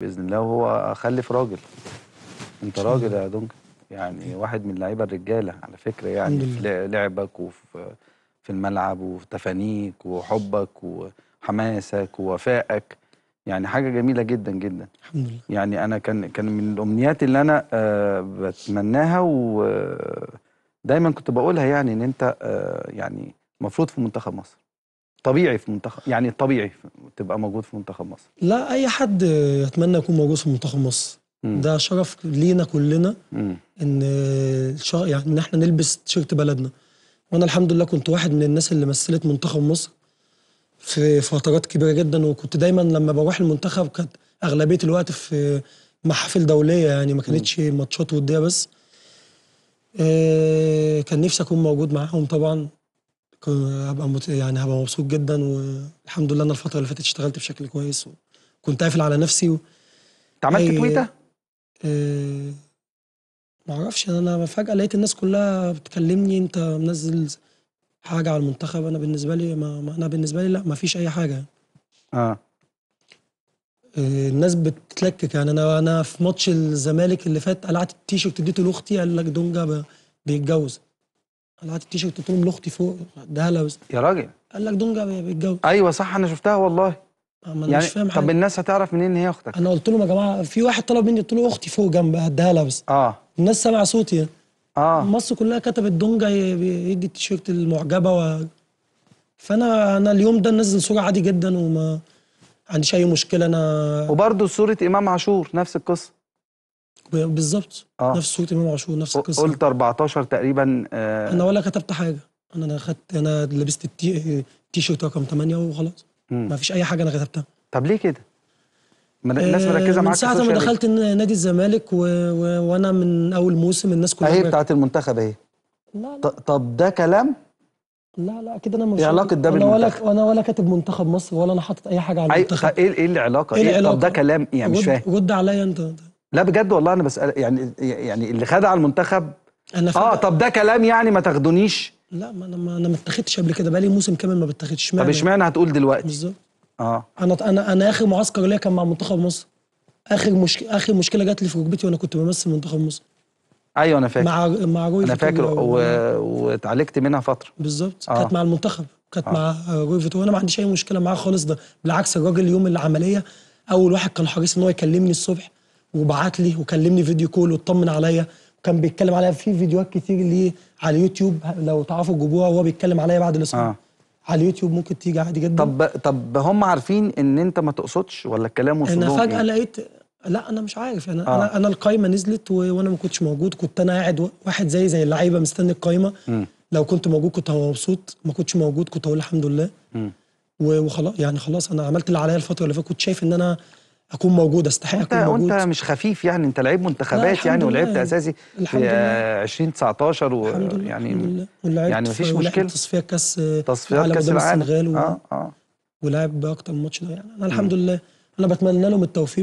باذن الله وهو خلف راجل انت راجل يا دونك يعني واحد من اللعيبه الرجاله على فكره يعني في لعبك وفي الملعب وتفانيك وحبك وحماسك ووفائك يعني حاجه جميله جدا جدا الحمد لله يعني انا كان كان من الامنيات اللي انا أه بتمناها ودايما آه، كنت بقولها يعني ان انت أه يعني المفروض في منتخب مصر طبيعي في منتخب يعني طبيعي تبقى موجود في منتخب مصر لا اي حد يتمنى يكون موجود في منتخب مصر مم. ده شرف لينا كلنا مم. ان شا... يعني ان احنا نلبس تيشيرت بلدنا وانا الحمد لله كنت واحد من الناس اللي مثلت منتخب مصر في فترات كبيره جدا وكنت دايما لما بروح المنتخب كانت اغلبيه الوقت في محافل دوليه يعني ما كانتش ماتشات وديه بس آه، كان نفسي اكون موجود معاهم طبعا هبقى مت... يعني هبقى مبسوط جدا والحمد لله انا الفتره اللي فاتت اشتغلت بشكل كويس وكنت قافل على نفسي و... انت عملت إيه، تويتر؟ آه... ما اعرفش انا فجاه لقيت الناس كلها بتكلمني انت منزل حاجه على المنتخب انا بالنسبه لي ما... ما انا بالنسبه لي لا ما فيش اي حاجه اه إيه، الناس بتتلكك يعني انا انا في ماتش الزمالك اللي فات قلعت التيشيرت اديته لاختي قال لك دونجا بيتجوز قلعت التيشيرت قلت لهم لاختي فوق ده لوز يا راجل قال لك دونجا بيتجوز ايوه صح انا شفتها والله ما انا يعني مش فاهم حاجه طب الناس هتعرف منين ان هي اختك انا قلت لهم يا جماعه في واحد طلب مني قلت له اختي فوق جنبها اديها لابس اه الناس سمع صوتي يعني. اه مصر كلها كتبت دونجا يدي التيشيرت المعجبه و... فانا انا اليوم ده نزل صوره عادي جدا وما عنديش اي مشكله انا وبرده صوره امام عاشور نفس القصه بالظبط آه. نفس صوره امام عاشور نفس القصه قلت 14 تقريبا آه. انا ولا كتبت حاجه انا انا خدت انا لبست التي تي شيرت رقم 8 وخلاص ما فيش اي حاجه انا كتبتها طب ليه كده؟ من الناس آه، مركزه معاك من ساعه ما دخلت نادي الزمالك و... و... وانا من اول موسم الناس كلها اهي بتاعت المنتخب اهي لا, لا. طب ده كلام لا لا اكيد انا مش إيه علاقه ده بالمنتخب ولا انا ولا كاتب منتخب مصر ولا انا حاطط اي حاجه على المنتخب ايه ايه العلاقه؟ إيه, إيه العلاقه؟ طب ده كلام يعني مش فاهم رد عليا انت لا بجد والله انا بسال يعني يعني اللي خدع المنتخب انا اه طب ده كلام يعني ما تاخدونيش لا ما انا ما انا ما اتاخدتش قبل كده بقالي موسم كامل ما بتاخدش طب اشمعنى هتقول دلوقتي بالظبط اه انا انا انا اخر معسكر ليا كان مع منتخب مصر اخر مش اخر مشكله جات لي في ركبتي وانا كنت بمثل منتخب مصر ايوه انا فاكر مع مع روي انا فاكر و... واتعالجت منها فتره بالظبط آه. كانت مع المنتخب كانت آه. مع روي فيتو وانا ما عنديش اي مشكله معاه خالص ده بالعكس الراجل يوم العمليه اول واحد كان حريص ان هو يكلمني الصبح وبعت لي وكلمني فيديو كول واطمن عليا وكان بيتكلم عليا في فيديوهات كتير ليه على اليوتيوب لو تعرفوا جيبوها وهو بيتكلم عليا بعد الاسبوع آه. على اليوتيوب ممكن تيجي عادي جدا طب طب هم عارفين ان انت ما تقصدش ولا الكلام وصلهم انا فجاه يعني. لقيت لا انا مش عارف انا آه. انا, أنا القايمه نزلت و... وانا ما كنتش موجود كنت انا قاعد واحد زي زي اللعيبه مستني القايمه لو كنت موجود كنت هبقى مبسوط ما كنتش موجود كنت هقول الحمد لله م. وخلاص يعني خلاص انا عملت اللي عليا الفتره اللي فاتت كنت شايف ان انا اكون موجود استحق اكون موجود وانت مش خفيف يعني انت لعيب منتخبات يعني ولعبت يعني. اساسي في 2019 ويعني يعني مفيش مشكله تصفيات كاس تصفيات كاس العالم السنغال و... اه اه ولعب باكتر من ماتش ده يعني انا الحمد لله انا بتمنى لهم التوفيق